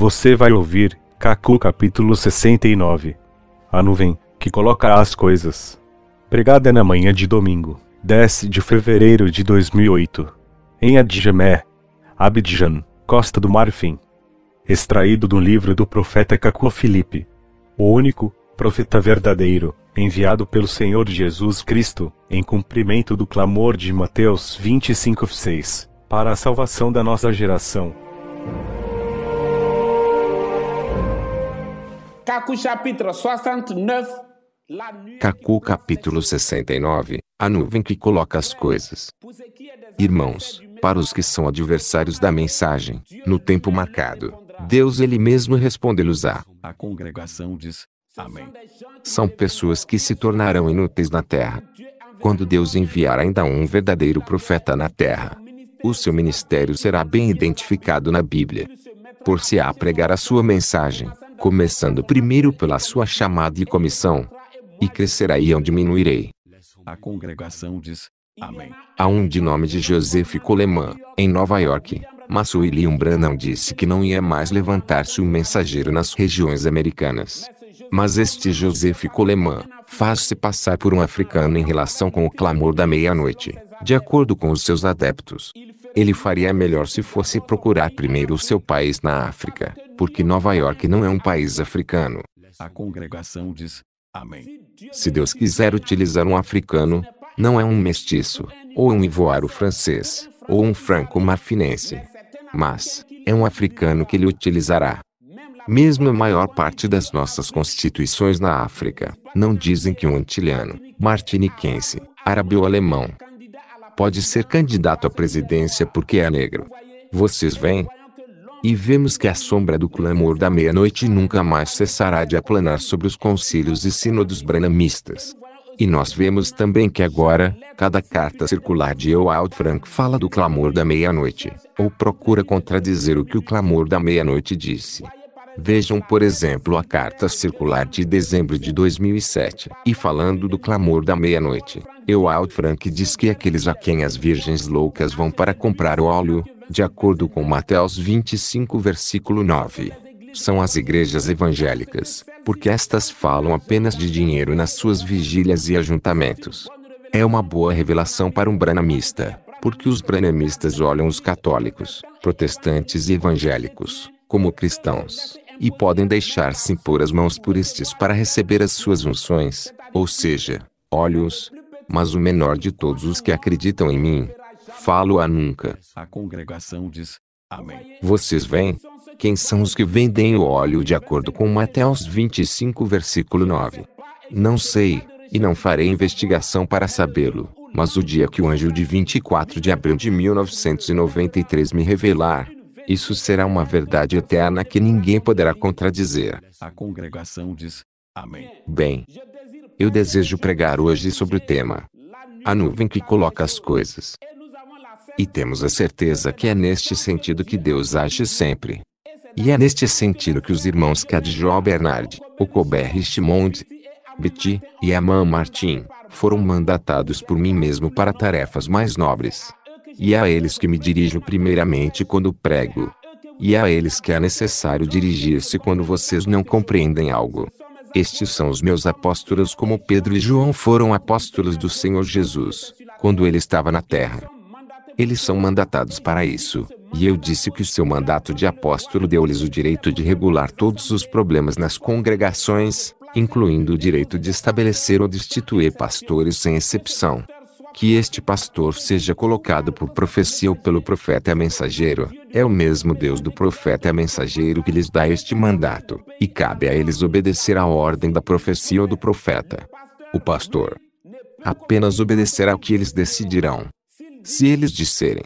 Você vai ouvir, Cacu capítulo 69. A nuvem, que coloca as coisas. Pregada na manhã de domingo, 10 de fevereiro de 2008. Em Adjemé, Abidjan, Costa do Marfim. Extraído do livro do profeta Cacu Felipe. O único, profeta verdadeiro, enviado pelo Senhor Jesus Cristo, em cumprimento do clamor de Mateus 25:6, para a salvação da nossa geração. Cacu capítulo 69. Cacu capítulo 69, a nuvem que coloca as coisas. Irmãos, para os que são adversários da mensagem, no tempo marcado, Deus ele mesmo responde lhes A congregação diz, Amém. São pessoas que se tornarão inúteis na terra. Quando Deus enviar ainda um verdadeiro profeta na terra, o seu ministério será bem identificado na Bíblia. Por se a pregar a sua mensagem, começando primeiro pela sua chamada e comissão, e crescerá e eu diminuirei. A congregação diz: Amém. A um de nome de Joseph Coleman, em Nova York, mas William Branham disse que não ia mais levantar-se um mensageiro nas regiões americanas. Mas este Joseph Coleman faz-se passar por um africano em relação com o clamor da meia-noite, de acordo com os seus adeptos. Ele faria melhor se fosse procurar primeiro o seu país na África porque Nova York não é um país africano. A congregação diz: Amém. Se Deus quiser utilizar um africano, não é um mestiço, ou um ivoaro francês, ou um franco-marfinense. Mas, é um africano que ele utilizará. Mesmo a maior parte das nossas constituições na África não dizem que um antilhano, martiniquense, árabe ou alemão pode ser candidato à presidência porque é negro. Vocês veem, e vemos que a sombra do clamor da meia-noite nunca mais cessará de aplanar sobre os concílios e sínodos branamistas. E nós vemos também que agora, cada carta circular de Euald Frank fala do clamor da meia-noite, ou procura contradizer o que o clamor da meia-noite disse. Vejam, por exemplo, a carta circular de dezembro de 2007, e falando do clamor da meia-noite, Euald Frank diz que aqueles a quem as virgens loucas vão para comprar o óleo, de acordo com Mateus 25, versículo 9. São as igrejas evangélicas, porque estas falam apenas de dinheiro nas suas vigílias e ajuntamentos. É uma boa revelação para um branamista, porque os branamistas olham os católicos, protestantes e evangélicos como cristãos e podem deixar-se impor as mãos por estes para receber as suas unções, ou seja, olhos. Mas o menor de todos os que acreditam em mim, falo-a nunca. A congregação diz: Amém. Vocês veem? Quem são os que vendem o óleo de acordo com Mateus 25, versículo 9? Não sei, e não farei investigação para sabê-lo, mas o dia que o anjo de 24 de abril de 1993 me revelar, isso será uma verdade eterna que ninguém poderá contradizer. A congregação diz: Amém. Bem, eu desejo pregar hoje sobre o tema: a nuvem que coloca as coisas. E temos a certeza que é neste sentido que Deus age sempre. E é neste sentido que os irmãos Cadjó Bernard, Ocobert Richmond, Betty e Amã Martin foram mandatados por mim mesmo para tarefas mais nobres. E é a eles que me dirijo primeiramente quando prego. E é a eles que é necessário dirigir-se quando vocês não compreendem algo. Estes são os meus apóstolos, como Pedro e João foram apóstolos do Senhor Jesus, quando ele estava na terra. Eles são mandatados para isso. E eu disse que o seu mandato de apóstolo deu-lhes o direito de regular todos os problemas nas congregações, incluindo o direito de estabelecer ou destituir pastores sem exceção. Que este pastor seja colocado por profecia ou pelo profeta mensageiro, é o mesmo Deus do profeta mensageiro que lhes dá este mandato, e cabe a eles obedecer à ordem da profecia ou do profeta. O pastor apenas obedecerá o que eles decidirão. Se eles disserem,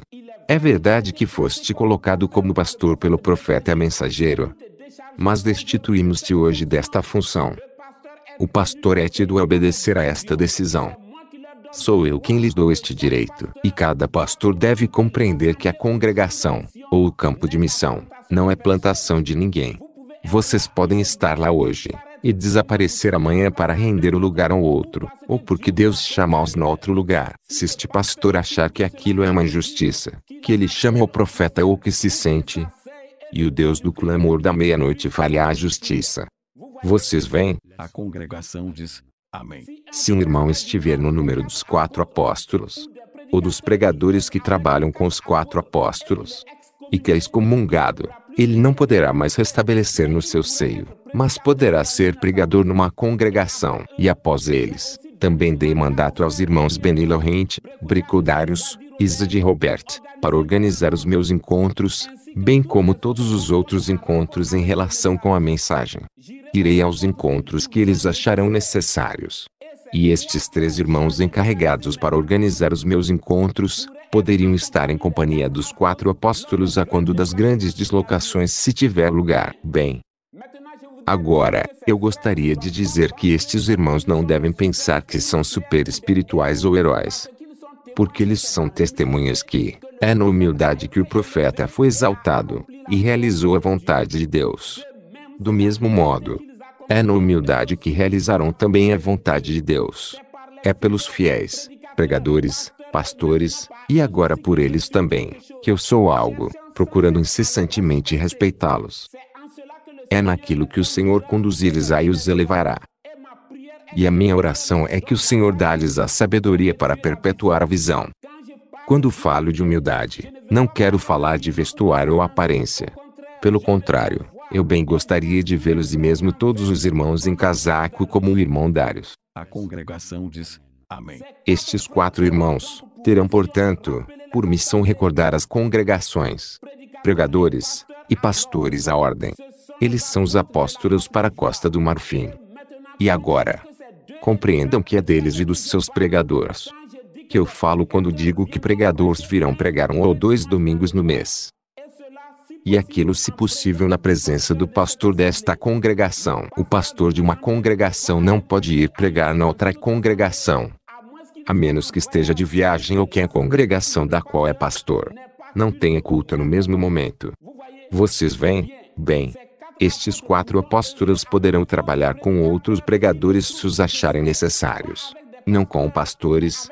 é verdade que foste colocado como pastor pelo profeta mensageiro, mas destituímos-te hoje desta função. O pastor é tido a obedecer a esta decisão. Sou eu quem lhes dou este direito, e cada pastor deve compreender que a congregação, ou o campo de missão, não é plantação de ninguém. Vocês podem estar lá hoje, e desaparecer amanhã para render o lugar ao outro, ou porque Deus chama-os no outro lugar. Se este pastor achar que aquilo é uma injustiça, que ele chame o profeta ou que se sente, e o Deus do clamor da meia-noite falha a justiça. Vocês vêm? A congregação diz: Amém. Se um irmão estiver no número dos quatro apóstolos, ou dos pregadores que trabalham com os quatro apóstolos, e que é excomungado, ele não poderá mais restabelecer no seu seio mas poderá ser pregador numa congregação, e após eles, também dei mandato aos irmãos Beni Laurent, Bricodários, Isa de Robert, para organizar os meus encontros, bem como todos os outros encontros em relação com a mensagem. Irei aos encontros que eles acharão necessários. E estes três irmãos encarregados para organizar os meus encontros, poderiam estar em companhia dos quatro apóstolos a quando das grandes deslocações se tiver lugar. Bem, Agora, eu gostaria de dizer que estes irmãos não devem pensar que são super espirituais ou heróis, porque eles são testemunhas que, é na humildade que o profeta foi exaltado e realizou a vontade de Deus. Do mesmo modo, é na humildade que realizarão também a vontade de Deus. É pelos fiéis, pregadores, pastores, e agora por eles também, que eu sou algo, procurando incessantemente respeitá-los. É naquilo que o Senhor conduzirá e os elevará. E a minha oração é que o Senhor dá-lhes a sabedoria para perpetuar a visão. Quando falo de humildade, não quero falar de vestuário ou aparência. Pelo contrário, eu bem gostaria de vê-los e mesmo todos os irmãos em casaco como o irmão Dários. A congregação diz: Amém. Estes quatro irmãos terão, portanto, por missão recordar as congregações, pregadores e pastores à ordem. Eles são os apóstolos para a Costa do Marfim. E agora? Compreendam que é deles e dos seus pregadores. Que eu falo quando digo que pregadores virão pregar um ou dois domingos no mês. E aquilo, se possível, na presença do pastor desta congregação. O pastor de uma congregação não pode ir pregar na outra congregação. A menos que esteja de viagem ou que a congregação da qual é pastor não tenha culto no mesmo momento. Vocês vêm? Bem, estes quatro apóstolos poderão trabalhar com outros pregadores se os acharem necessários. Não com pastores,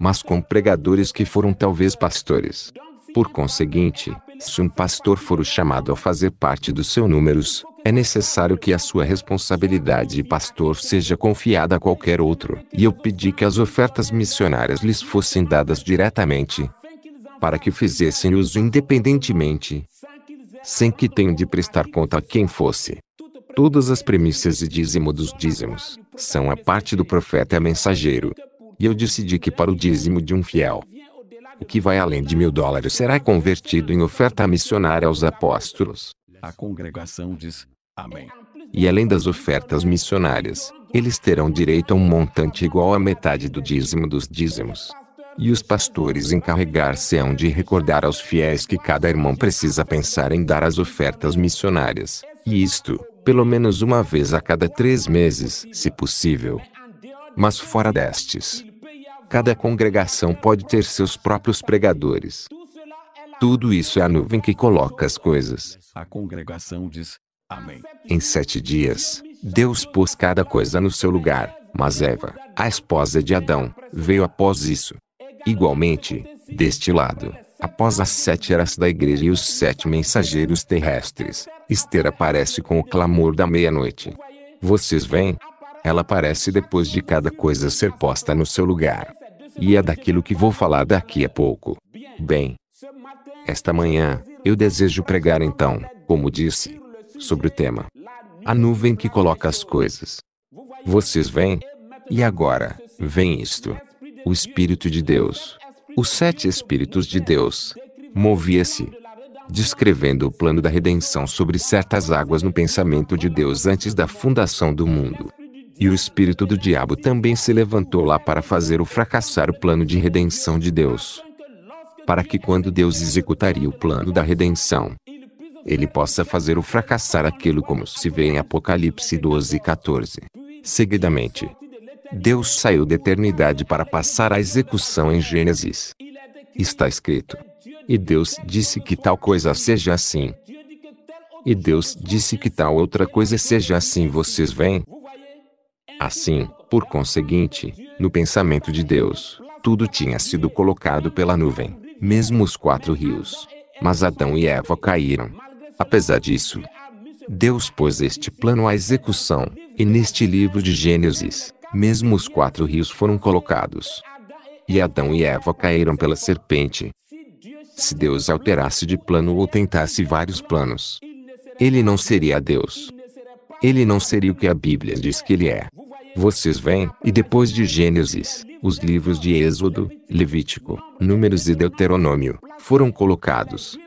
mas com pregadores que foram talvez pastores. Por conseguinte, se um pastor for chamado a fazer parte do seu números, é necessário que a sua responsabilidade de pastor seja confiada a qualquer outro. E eu pedi que as ofertas missionárias lhes fossem dadas diretamente, para que fizessem uso independentemente, sem que tenham de prestar conta a quem fosse. Todas as premissas e dízimo dos dízimos são a parte do profeta e mensageiro. E eu decidi que para o dízimo de um fiel, o que vai além de mil dólares será convertido em oferta missionária aos apóstolos. A congregação diz: Amém. E além das ofertas missionárias, eles terão direito a um montante igual à metade do dízimo dos dízimos. E os pastores encarregar-se-ão de recordar aos fiéis que cada irmão precisa pensar em dar as ofertas missionárias, e isto, pelo menos uma vez a cada três meses, se possível. Mas fora destes, cada congregação pode ter seus próprios pregadores. Tudo isso é a nuvem que coloca as coisas. A congregação diz: Amém. Em sete dias, Deus pôs cada coisa no seu lugar, mas Eva, a esposa de Adão, veio após isso. Igualmente, deste lado, após as sete eras da igreja e os sete mensageiros terrestres, Esther aparece com o clamor da meia-noite. Vocês veem? Ela aparece depois de cada coisa ser posta no seu lugar. E é daquilo que vou falar daqui a pouco. Bem, esta manhã, eu desejo pregar então, como disse, sobre o tema: a nuvem que coloca as coisas. Vocês veem? E agora, vem isto o Espírito de Deus. Os sete Espíritos de Deus movia-se, descrevendo o plano da redenção sobre certas águas no pensamento de Deus antes da fundação do mundo. E o espírito do diabo também se levantou lá para fazer o fracassar o plano de redenção de Deus. Para que quando Deus executaria o plano da redenção, ele possa fazer o fracassar aquilo como se vê em Apocalipse 12 e 14. Seguidamente, Deus saiu da eternidade para passar à execução em Gênesis. Está escrito. E Deus disse que tal coisa seja assim. E Deus disse que tal outra coisa seja assim. Vocês veem? Assim, por conseguinte, no pensamento de Deus, tudo tinha sido colocado pela nuvem, mesmo os quatro rios. Mas Adão e Eva caíram. Apesar disso, Deus pôs este plano à execução, e neste livro de Gênesis, mesmo os quatro rios foram colocados. E Adão e Eva caíram pela serpente. Se Deus alterasse de plano ou tentasse vários planos, ele não seria Deus. Ele não seria o que a Bíblia diz que ele é. Vocês veem, e depois de Gênesis, os livros de Êxodo, Levítico, Números e Deuteronômio foram colocados.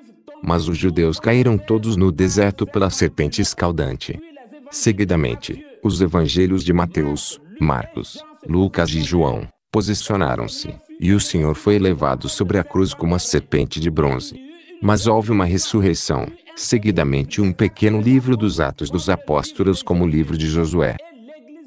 Mas os judeus caíram todos no deserto pela serpente escaldante. Seguidamente, os evangelhos de Mateus, Marcos, Lucas e João, posicionaram-se, e o Senhor foi levado sobre a cruz como a serpente de bronze. Mas houve uma ressurreição, seguidamente um pequeno livro dos Atos dos Apóstolos como o livro de Josué.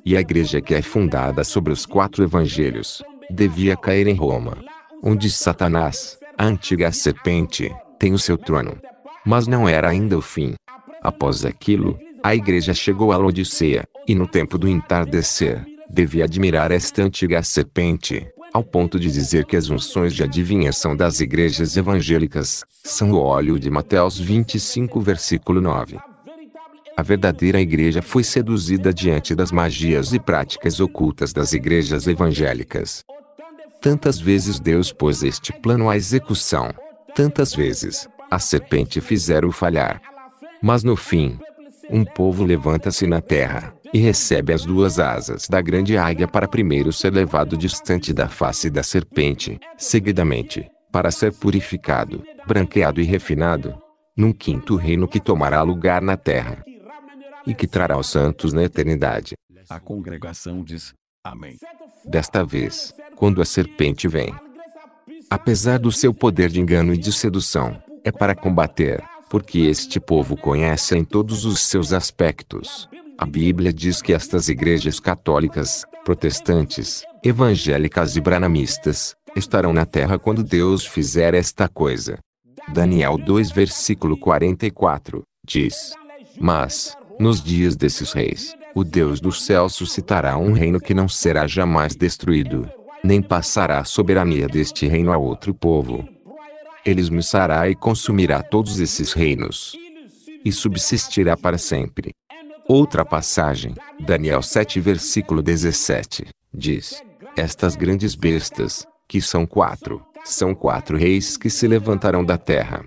E a igreja que é fundada sobre os quatro evangelhos, devia cair em Roma, onde Satanás, a antiga serpente, tem o seu trono. Mas não era ainda o fim. Após aquilo, a igreja chegou à Laodiceia, e no tempo do entardecer, devia admirar esta antiga serpente, ao ponto de dizer que as unções de adivinhação das igrejas evangélicas são o óleo de Mateus 25, versículo 9. A verdadeira igreja foi seduzida diante das magias e práticas ocultas das igrejas evangélicas. Tantas vezes Deus pôs este plano à execução, tantas vezes a serpente fizeram falhar. Mas no fim, um povo levanta-se na terra e recebe as duas asas da grande águia para primeiro ser levado distante da face da serpente, seguidamente, para ser purificado, branqueado e refinado, num quinto reino que tomará lugar na terra e que trará os santos na eternidade. A congregação diz: Amém. Desta vez, quando a serpente vem, apesar do seu poder de engano e de sedução, é para combater, porque este povo conhece em todos os seus aspectos a Bíblia diz que estas igrejas católicas, protestantes, evangélicas e branamistas estarão na terra quando Deus fizer esta coisa. Daniel 2, versículo 44 diz: Mas, nos dias desses reis, o Deus do céu suscitará um reino que não será jamais destruído, nem passará a soberania deste reino a outro povo. Ele esmiçará e consumirá todos esses reinos, e subsistirá para sempre. Outra passagem, Daniel 7, versículo 17, diz: Estas grandes bestas, que são quatro, são quatro reis que se levantarão da terra.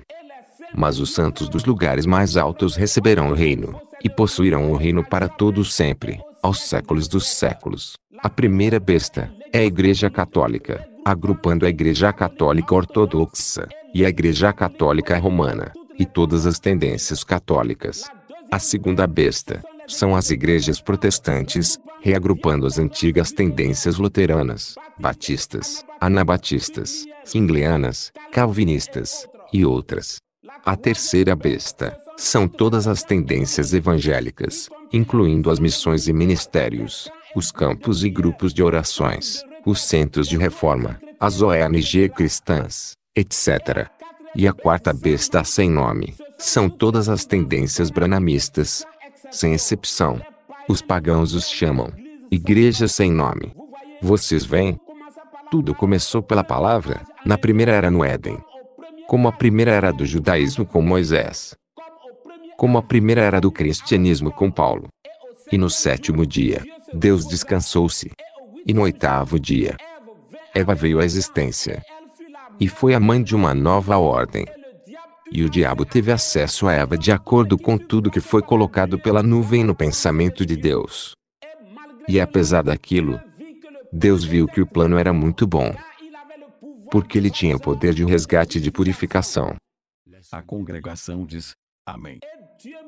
Mas os santos dos lugares mais altos receberão o reino, e possuirão o reino para todo sempre, aos séculos dos séculos. A primeira besta é a Igreja Católica, agrupando a Igreja Católica Ortodoxa e a Igreja Católica Romana, e todas as tendências católicas. A segunda besta são as igrejas protestantes, reagrupando as antigas tendências luteranas, batistas, anabatistas, inglianas, calvinistas e outras. A terceira besta são todas as tendências evangélicas, incluindo as missões e ministérios, os campos e grupos de orações, os centros de reforma, as ONG cristãs, etc. E a quarta besta sem nome são todas as tendências branamistas, sem excepção. Os pagãos os chamam igreja sem nome. Vocês veem? Tudo começou pela palavra, na primeira era no Éden. Como a primeira era do judaísmo com Moisés. Como a primeira era do cristianismo com Paulo. E no sétimo dia, Deus descansou-se. E no oitavo dia, Eva veio à existência. E foi a mãe de uma nova ordem. E o diabo teve acesso a Eva de acordo com tudo que foi colocado pela nuvem no pensamento de Deus. E apesar daquilo, Deus viu que o plano era muito bom, porque ele tinha o poder de resgate e de purificação. A congregação diz: Amém.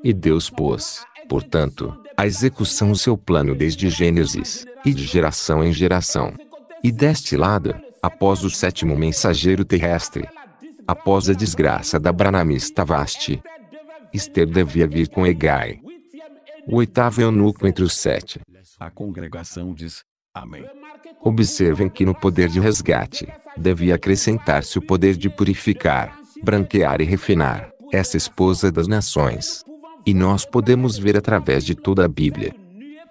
E Deus pôs, portanto, à execução o seu plano desde Gênesis, e de geração em geração. E deste lado, após o sétimo mensageiro terrestre, Após a desgraça da Branamistavaste, Esther devia vir com Egai, o oitavo eunuco entre os sete. A congregação diz: Amém. Observem que no poder de resgate, devia acrescentar-se o poder de purificar, branquear e refinar essa esposa das nações. E nós podemos ver através de toda a Bíblia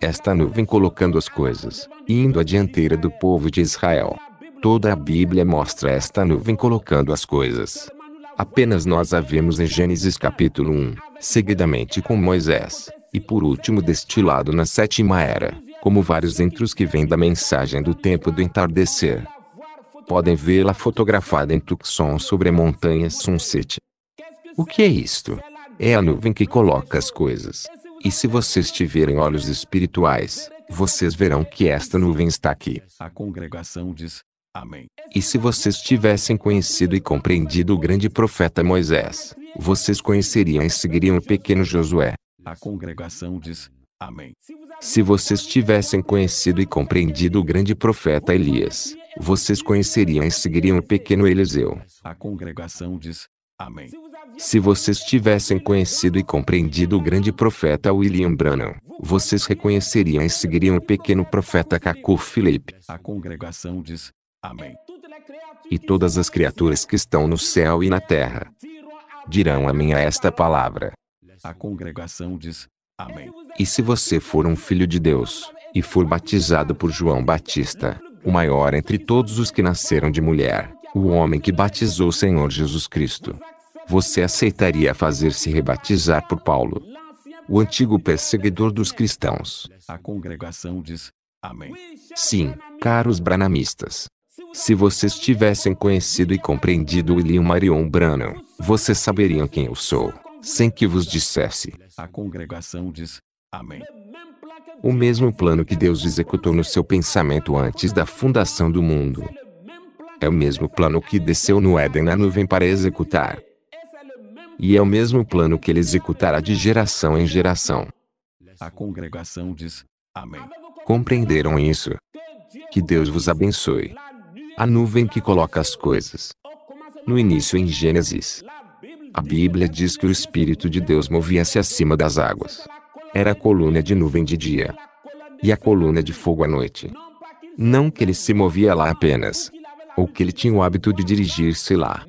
esta nuvem colocando as coisas, indo à dianteira do povo de Israel. Toda a Bíblia mostra esta nuvem colocando as coisas. Apenas nós a vemos em Gênesis capítulo 1, seguidamente com Moisés, e por último destilado na sétima era, como vários entre os que vêm da mensagem do tempo do entardecer. Podem vê-la fotografada em Tucson sobre a montanha Sunset. O que é isto? É a nuvem que coloca as coisas. E se vocês tiverem olhos espirituais, vocês verão que esta nuvem está aqui. A congregação diz: Amém. E se vocês tivessem conhecido e compreendido o grande profeta Moisés, vocês conheceriam e seguiriam o pequeno Josué. A congregação diz: Amém. Se vocês tivessem conhecido e compreendido o grande profeta Elias, vocês conheceriam e seguiriam o pequeno Eliseu. A congregação diz: Amém. Se vocês tivessem conhecido e compreendido o grande profeta William Branham, vocês reconheceriam e seguiriam o pequeno profeta Cacu Felipe. A congregação diz: Amém. E todas as criaturas que estão no céu e na terra dirão amém a esta palavra. A congregação diz: Amém. E se você for um filho de Deus e for batizado por João Batista, o maior entre todos os que nasceram de mulher, o homem que batizou o Senhor Jesus Cristo, você aceitaria fazer-se rebatizar por Paulo, o antigo perseguidor dos cristãos? A congregação diz: Amém. Sim, caros branamistas. Se vocês tivessem conhecido e compreendido William Marion Branham, vocês saberiam quem eu sou, sem que vos dissesse. A congregação diz: Amém. O mesmo plano que Deus executou no seu pensamento antes da fundação do mundo. É o mesmo plano que desceu no Éden na nuvem para executar. E é o mesmo plano que ele executará de geração em geração. A congregação diz: Amém. Compreenderam isso? Que Deus vos abençoe a nuvem que coloca as coisas. No início em Gênesis, a Bíblia diz que o Espírito de Deus movia-se acima das águas. Era a coluna de nuvem de dia e a coluna de fogo à noite. Não que ele se movia lá apenas, ou que ele tinha o hábito de dirigir-se lá,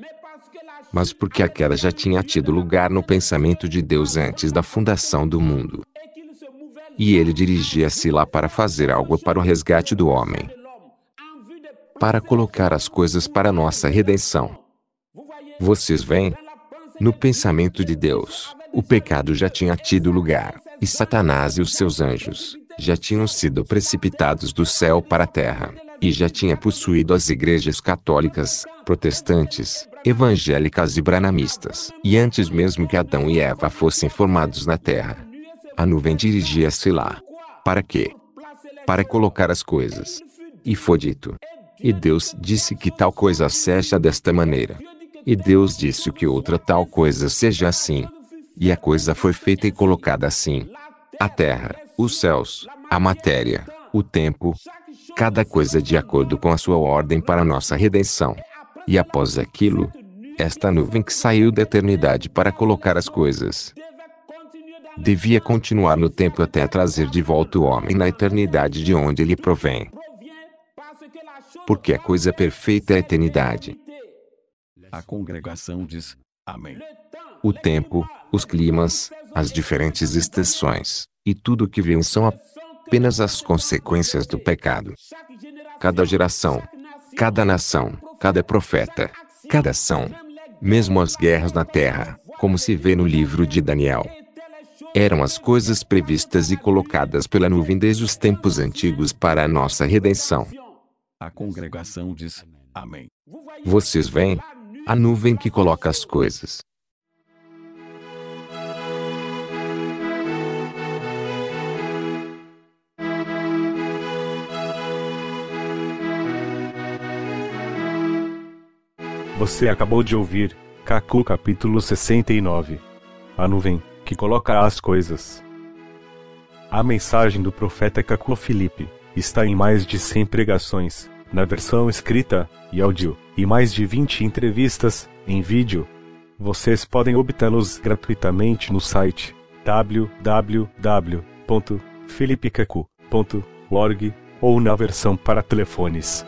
mas porque aquela já tinha tido lugar no pensamento de Deus antes da fundação do mundo. E ele dirigia-se lá para fazer algo para o resgate do homem para colocar as coisas para nossa redenção. Vocês veem? No pensamento de Deus, o pecado já tinha tido lugar, e Satanás e os seus anjos já tinham sido precipitados do céu para a terra, e já tinha possuído as igrejas católicas, protestantes, evangélicas e branamistas. E antes mesmo que Adão e Eva fossem formados na terra, a nuvem dirigia-se lá. Para quê? Para colocar as coisas. E foi dito: e Deus disse que tal coisa seja desta maneira. E Deus disse que outra tal coisa seja assim. E a coisa foi feita e colocada assim: a terra, os céus, a matéria, o tempo, cada coisa de acordo com a sua ordem para a nossa redenção. E após aquilo, esta nuvem que saiu da eternidade para colocar as coisas devia continuar no tempo até trazer de volta o homem na eternidade de onde ele provém porque a coisa perfeita é a eternidade. A congregação diz: Amém. O tempo, os climas, as diferentes estações, e tudo o que vem são apenas as consequências do pecado. Cada geração, cada nação, cada profeta, cada ação, mesmo as guerras na terra, como se vê no livro de Daniel. Eram as coisas previstas e colocadas pela nuvem desde os tempos antigos para a nossa redenção. A congregação diz: Amém. Vocês veem? A nuvem que coloca as coisas. Você acabou de ouvir Cacu capítulo 69. A nuvem que coloca as coisas. A mensagem do profeta Cacu Felipe está em mais de 100 pregações na versão escrita e áudio, e mais de 20 entrevistas em vídeo. Vocês podem obtê-los gratuitamente no site www.filipcacu.org ou na versão para telefones